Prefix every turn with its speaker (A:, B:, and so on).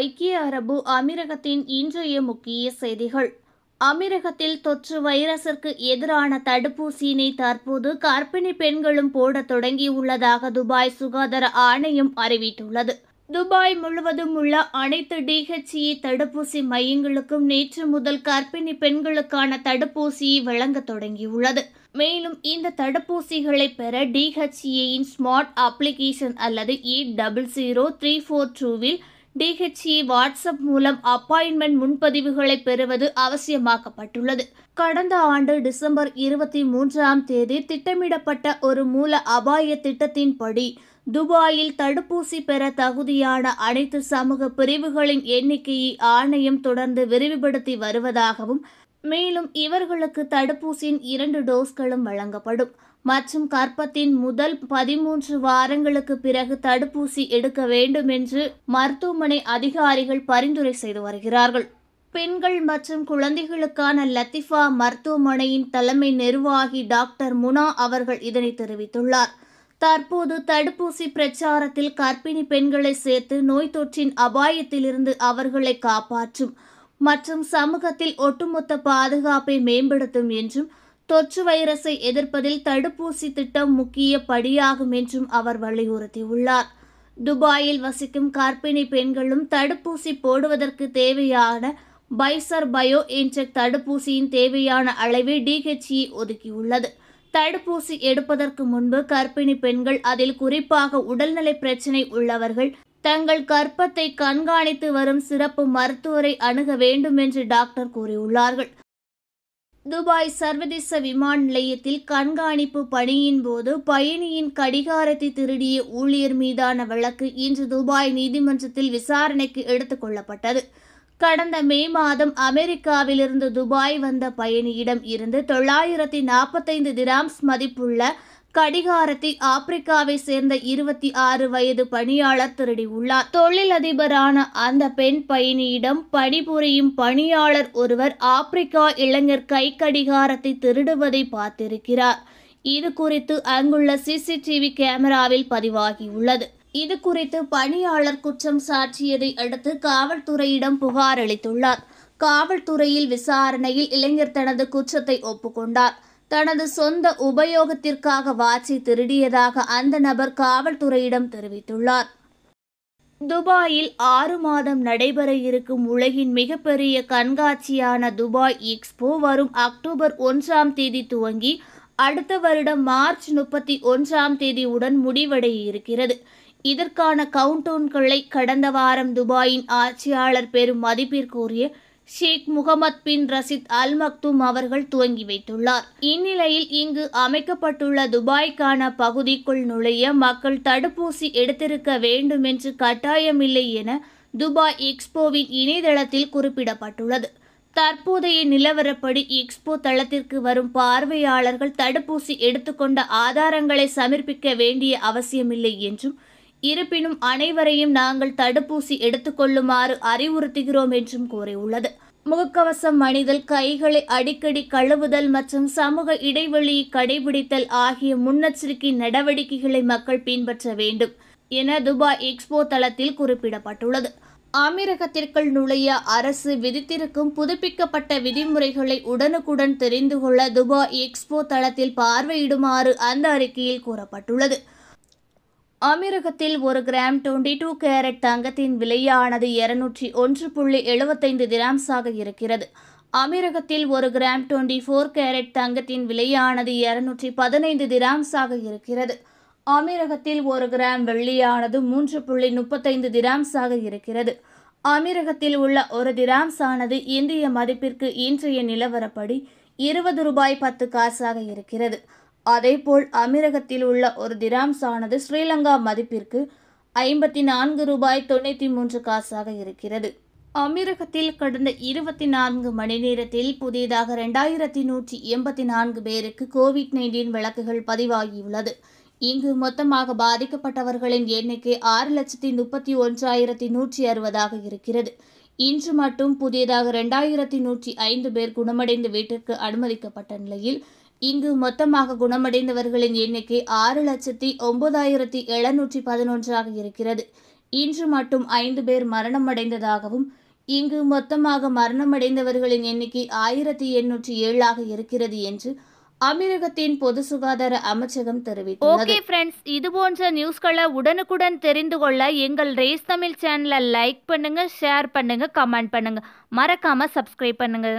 A: ஐக்கிய அரபு அமீரகத்தின் இன்றைய முக்கிய செய்திகள் அமீரகத்தில் தொற்று வைரஸிற்கு எதிரான தடுப்பூசியினை தற்போது கர்ப்பிணி பெண்களும் போட தொடங்கியுள்ளதாக துபாய் சுகாதார ஆணையம் அறிவித்துள்ளது துபாய் முழுவதும் உள்ள அனைத்து டிஹெச்இ தடுப்பூசி மையங்களுக்கும் நேற்று முதல் கர்ப்பிணி பெண்களுக்கான தடுப்பூசியை வழங்க தொடங்கியுள்ளது மேலும் இந்த தடுப்பூசிகளை பெற டிஹெச்இயின் ஸ்மார்ட் அப்ளிகேஷன் அல்லது E double zero three four டூவில் டிஹெச்இ e வாட்ஸ்அப் மூலம் அப்பாயின்மெண்ட் முன்பதிவுகளை பெறுவது அவசியமாக்கப்பட்டுள்ளது கடந்த ஆண்டு டிசம்பர் இருபத்தி மூன்றாம் தேதி திட்டமிடப்பட்ட ஒரு மூல அபாய திட்டத்தின்படி துபாயில் தடுப்பூசி பெற தகுதியான அனைத்து சமூக பிரிவுகளின் எண்ணிக்கையை ஆணையம் தொடர்ந்து விரிவுபடுத்தி வருவதாகவும் மேலும் இவர்களுக்கு தடுப்பூசியின் இரண்டு டோஸ்களும் வழங்கப்படும் மற்றும் கர்ப்பத்தின் முதல் பதிமூன்று வாரங்களுக்கு பிறகு தடுப்பூசி எடுக்க வேண்டும் என்று மருத்துவமனை அதிகாரிகள் பரிந்துரை செய்து வருகிறார்கள் பெண்கள் மற்றும் குழந்தைகளுக்கான லத்திஃபா மருத்துவமனையின் தலைமை நிர்வாகி டாக்டர் முனா அவர்கள் இதனை தெரிவித்துள்ளார் தற்போது தடுப்பூசி பிரச்சாரத்தில் கர்ப்பிணி பெண்களை சேர்த்து நோய் தொற்றின் அபாயத்திலிருந்து அவர்களை காப்பாற்றும் மற்றும் சமூகத்தில் ஒட்டுமொத்த பாதுகாப்பை மேம்படுத்தும் என்றும் தொற்று வைரஸை எதிர்ப்பதில் தடுப்பூசி திட்டம் முக்கிய படியாகும் என்றும் அவர் வலியுறுத்தியுள்ளார் துபாயில் வசிக்கும் கர்ப்பிணி பெண்களும் தடுப்பூசி போடுவதற்கு தேவையான பைசர் பயோ என்ற தடுப்பூசியின் தேவையான அளவை டிஹெச்இ ஒதுக்கியுள்ளது தடுப்பூசி எடுப்பதற்கு முன்பு கர்ப்பிணி பெண்கள் அதில் குறிப்பாக உடல்நலை பிரச்சினை உள்ளவர்கள் தங்கள் கற்பத்தை கண்காணித்து வரும் சிறப்பு மருத்துவரை அணுக வேண்டும் என்று டாக்டர் கூறியுள்ளார்கள் துபாய் சர்வதேச விமான நிலையத்தில் கண்காணிப்பு பணியின் போது பயணியின் கடிகாரத்தை திருடிய ஊழியர் மீதான வழக்கு இன்று துபாய் நீதிமன்றத்தில் விசாரணைக்கு எடுத்துக் கொள்ளப்பட்டது கடந்த மே மாதம் அமெரிக்காவிலிருந்து துபாய் வந்த பயணியிடம் இருந்து தொள்ளாயிரத்தி நாற்பத்தைந்து திராம்ஸ் மதிப்புள்ள கடிகாரத்தில் ஆப்பிரிக்காவை சேர்ந்த இருபத்தி ஆறு வயது பணியாளர் திருடியுள்ளார் தொழிலதிபரான அந்த பெண் பயணியிடம் பணிபுரியும் பணியாளர் ஒருவர் ஆப்பிரிக்கா இளைஞர் கை கடிகாரத்தை திருடுவதை பார்த்திருக்கிறார் இது குறித்து அங்குள்ள சிசிடிவி கேமராவில் பதிவாகியுள்ளது இது குறித்து பணியாளர் குற்றம் சாற்றியதை அடுத்து காவல்துறையிடம் புகார் அளித்துள்ளார் காவல்துறையில் விசாரணையில் இளைஞர் தனது குற்றத்தை ஒப்புக்கொண்டார் தனது சொந்த உபயோகத்திற்காக வாட்சை திருடியதாக அந்த நபர் காவல்துறையிடம் தெரிவித்துள்ளார் துபாயில் ஆறு மாதம் நடைபெற இருக்கும் உலகின் மிகப்பெரிய கண்காட்சியான துபாய் எக்ஸ்போ வரும் அக்டோபர் ஒன்றாம் தேதி துவங்கி அடுத்த வருடம் மார்ச் முப்பத்தி ஒன்றாம் தேதியுடன் முடிவடைய இருக்கிறது இதற்கான கவுண்டவுன்களை கடந்த வாரம் துபாயின் ஆட்சியாளர் பெரும் மதிப்பிற்குரிய ஷேக் முகமத் பின் ரசித் அல் மக்தும் அவர்கள் துவங்கி வைத்துள்ளார் இந்நிலையில் இங்கு அமைக்கப்பட்டுள்ள துபாய்க்கான பகுதிக்குள் நுழைய மக்கள் தடுப்பூசி எடுத்திருக்க வேண்டும் என்று கட்டாயமில்லை என துபாய் எக்ஸ்போவின் இணையதளத்தில் குறிப்பிடப்பட்டுள்ளது தற்போதைய நிலவரப்படி எக்ஸ்போ தளத்திற்கு வரும் பார்வையாளர்கள் தடுப்பூசி எடுத்துக்கொண்ட ஆதாரங்களை சமர்ப்பிக்க வேண்டிய அவசியமில்லை என்றும் இருப்பினும் அனைவரையும் நாங்கள் தடுப்பூசி எடுத்துக்கொள்ளுமாறு அறிவுறுத்துகிறோம் என்றும் கூறியுள்ளது முகக்கவசம் அணிதல் கைகளை அடிக்கடி கழுவுதல் மற்றும் சமூக இடைவெளியை கடைபிடித்தல் ஆகிய முன்னெச்சரிக்கை நடவடிக்கைகளை மக்கள் பின்பற்ற வேண்டும் என துபாய் எக்ஸ்போ தளத்தில் குறிப்பிடப்பட்டுள்ளது அமீரகத்திற்குள் நுழைய அரசு விதித்திருக்கும் புதுப்பிக்கப்பட்ட விதிமுறைகளை உடனுக்குடன் தெரிந்து கொள்ள துபாய் எக்ஸ்போ தளத்தில் பார்வையிடுமாறு அந்த அறிக்கையில் கூறப்பட்டுள்ளது அமீரகத்தில் ஒரு கிராம் டுவெண்டி டூ கேரட் தங்கத்தின் விலையானது இருநூற்றி ஒன்று புள்ளி எழுபத்தைந்து திராம்ஸாக இருக்கிறது அமீரகத்தில் ஒரு கிராம் டுவெண்டி ஃபோர் கேரட் தங்கத்தின் விலையானது இருநூற்றி பதினைந்து திராம்ஸாக இருக்கிறது அமீரகத்தில் ஒரு கிராம் வெள்ளியானது மூன்று புள்ளி முப்பத்தைந்து திராம்ஸாக இருக்கிறது அமீரகத்தில் உள்ள ஒரு திராம்ஸ் ஆனது இந்திய மதிப்பிற்கு இன்றைய நிலவரப்படி இருபது ரூபாய் பத்து காசாக இருக்கிறது அதேபோல் அமீரகத்தில் உள்ள ஒரு திராம்சானது ஸ்ரீலங்கா மதிப்பிற்கு ஐம்பத்தி நான்கு ரூபாய் தொண்ணூற்றி மூன்று காசாக இருக்கிறது அமீரகத்தில் கடந்த இருபத்தி நான்கு மணி நேரத்தில் புதிதாக ரெண்டாயிரத்தி நூற்றி எண்பத்தி நான்கு பேருக்கு கோவிட் நைன்டீன் விளக்குகள் பதிவாகியுள்ளது இங்கு மொத்தமாக பாதிக்கப்பட்டவர்களின் எண்ணிக்கை ஆறு லட்சத்தி முப்பத்தி ஒன்றாயிரத்தி நூற்றி அறுபதாக இருக்கிறது இன்று மட்டும் புதியதாக ரெண்டாயிரத்தி நூற்றி ஐந்து பேர் குணமடைந்து வீட்டிற்கு அனுமதிக்கப்பட்ட நிலையில் இங்கு மொத்தமாக குணமடைந்தவர்களின் எண்ணிக்கை ஆறு லட்சத்தி ஒன்பதாயிரத்தி எழுநூற்றி பதினொன்றாக இருக்கிறது இன்று மட்டும் ஐந்து பேர் மரணம் அடைந்ததாகவும் இங்கு மொத்தமாக மரணமடைந்தவர்களின் எண்ணிக்கை ஆயிரத்தி எண்ணூற்றி ஏழாக இருக்கிறது என்று அமீரகத்தின் பொது சுகாதார அமைச்சகம் தெரிவித்தது ஓகே ஃப்ரெண்ட்ஸ் இது போன்ற நியூஸ்களை உடனுக்குடன் தெரிந்து கொள்ள எங்கள் ரேஸ் தமிழ் சேனலை லைக் பண்ணுங்க ஷேர் பண்ணுங்க கமெண்ட் பண்ணுங்க மறக்காம சப்ஸ்கிரைப் பண்ணுங்க